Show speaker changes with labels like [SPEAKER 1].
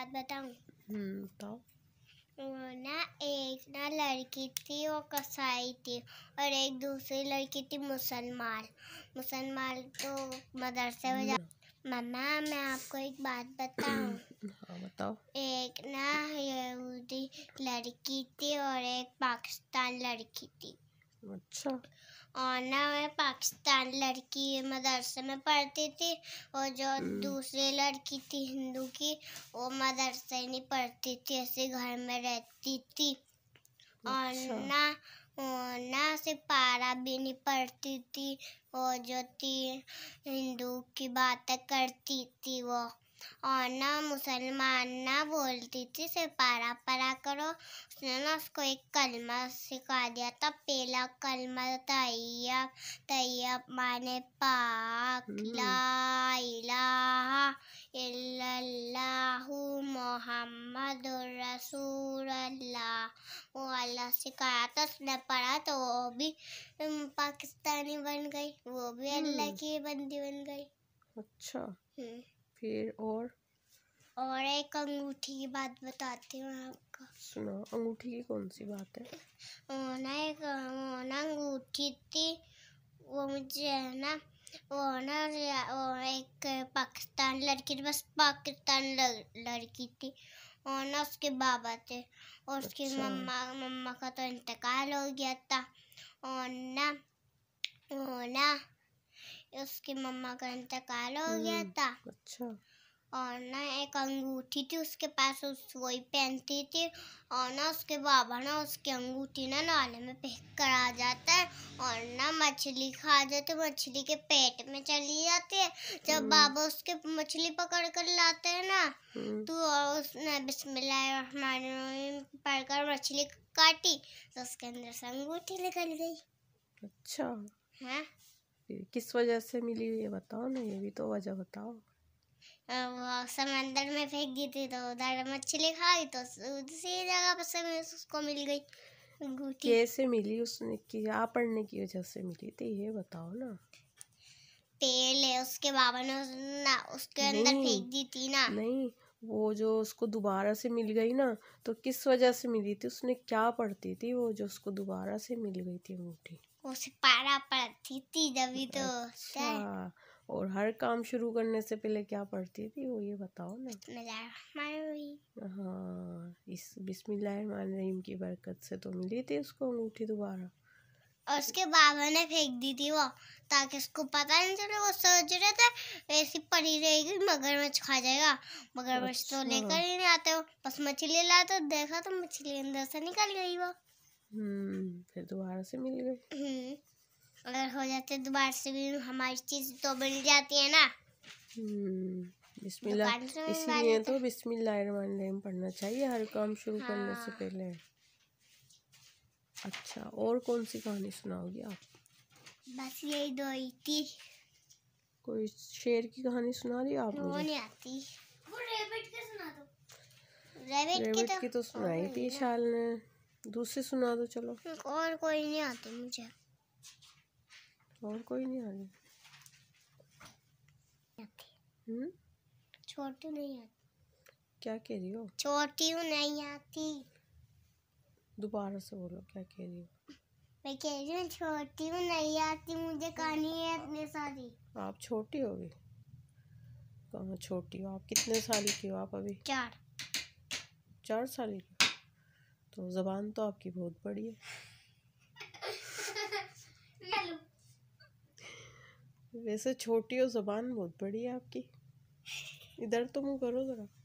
[SPEAKER 1] बात बताऊं
[SPEAKER 2] हम्म, बताओ
[SPEAKER 1] ना एक ना लड़की थी वो कसाई थी और एक दूसरी लड़की थी मुसलमान मुसलमान तो मदरसे में जा मम्मा मैं आपको एक बात बताऊं
[SPEAKER 2] हाँ, बताओ
[SPEAKER 1] एक ना यहूदी लड़की थी और एक पाकिस्तान लड़की थी अच्छा और ना मैं पाकिस्तान लड़की मदरसे में पढ़ती थी और जो हम्म। दूसरी लड़की थी हिंदू की वो मदरसे नहीं पढ़ती थी ऐसे घर में रहती थी
[SPEAKER 2] और अच्छा।
[SPEAKER 1] ना ना से पारा भी नहीं पढ़ती थी और जो थी हिंदू की बातें करती थी वो और ना मुसलमान ना बोलती थी से पारा परा करो उसने ना उसको एक कलमा सिखा दिया था पहला कलमा तैयब तैयब माने पाक लाइलाहु मोहम्मद रसूल मोहम्मद वो अल्लाह सिखाया था उसने पढ़ा तो वो भी पाकिस्तानी बन गई वो भी अल्लाह की बंदी बन गई
[SPEAKER 2] अच्छा फिर और
[SPEAKER 1] और एक अंगूठी की बात बताती हूँ आपको
[SPEAKER 2] सुना अंगूठी की कौन सी बात है
[SPEAKER 1] ना एक ना अंगूठी थी वो मुझे है ना वो ना वो एक पाकिस्तान लड़की थी बस पाकिस्तान लड़की थी और ना उसके बाबा थे और उसके अच्छा। मम्मा मम्मा का तो इंतकाल हो गया था और ना वो ना उसकी मम्मा का इंतकाल हो गया हम्म, था अच्छा और ना एक अंगूठी थी उसके पास उस वही पहनती थी और ना उसके बाबा ना उसकी अंगूठी ना नाले में फेंक कर आ जाता है और ना मछली खा जाते मछली के पेट में चली जाती है जब हम्म। बाबा उसके मछली पकड़ कर लाते हैं ना हम्म। तो और उसने पढ़ कर मछली काटी तो उसके अंदर से अंगूठी निकल गई अच्छा है हाँ।
[SPEAKER 2] सकती किस वजह से मिली ये बताओ ना ये भी तो वजह बताओ
[SPEAKER 1] वो समंदर में फेंक दी थी तो उधर मछली खा खाई तो उसी जगह पर से उसको मिल गई अंगूठी कैसे
[SPEAKER 2] मिली उसने क्या पढ़ने की वजह से मिली थी ये बताओ ना
[SPEAKER 1] तेल है उसके बाबा ने ना उसके अंदर फेंक
[SPEAKER 2] दी थी ना नहीं वो जो उसको दोबारा से मिल गई ना तो किस वजह से मिली थी उसने क्या पढ़ती थी वो जो उसको दोबारा से मिल गई थी अंगूठी
[SPEAKER 1] उसे पारा पढ़ती थी तभी तो अच्छा,
[SPEAKER 2] और हर काम शुरू करने से पहले क्या पढ़ती थी वो ये बताओ ना बिस्मिल्लाह हाँ इस बिस्मिल्लाहिर्रहमानिर्रहीम की बरकत से तो मिली थी उसको अंगूठी दोबारा और उसके बाबा ने फेंक दी थी वो ताकि उसको पता नहीं
[SPEAKER 1] चले वो सोच रहे थे ऐसी पड़ी रहेगी मगरमच्छ खा जाएगा मगरमच्छ तो अच्छा। तो लेकर ही नहीं आते हो बस मछली लाते देखा तो मछली अंदर से निकल गई वो
[SPEAKER 2] हम्म, फिर दोबारा से मिल गए
[SPEAKER 1] हम्म, अगर हो जाते दोबारा से भी हमारी चीज तो मिल जाती है ना
[SPEAKER 2] हम्म, इसीलिए तो, तो। बिस्मिल्लाहिर्रहमानिर्रहीम पढ़ना चाहिए हर काम शुरू हाँ। करने से हाँ। पहले अच्छा और कौन सी कहानी सुनाओगी आप
[SPEAKER 1] बस यही दो ही थी
[SPEAKER 2] कोई शेर की कहानी सुना रही आप नहीं
[SPEAKER 1] आती वो रेबिट की सुना दो रेबिट, रेबिट की तो, की तो सुनाई थी
[SPEAKER 2] शाल ने दूसरी सुना दो चलो और कोई नहीं आती मुझे और कोई नहीं आ रही हम्म? छोटी नहीं आती क्या कह रही हो छोटी नहीं आती दोबारा से बोलो क्या कह रही हो
[SPEAKER 1] मैं कह रही हूँ छोटी हूँ नहीं आती मुझे कहानी
[SPEAKER 2] है इतने सारी आप छोटी होगी कहाँ तो छोटी हो आप कितने साल की हो आप अभी चार चार साल की तो ज़बान तो आपकी बहुत बड़ी है वैसे छोटी और ज़बान बहुत बड़ी है आपकी इधर तो मुँह करो ज़रा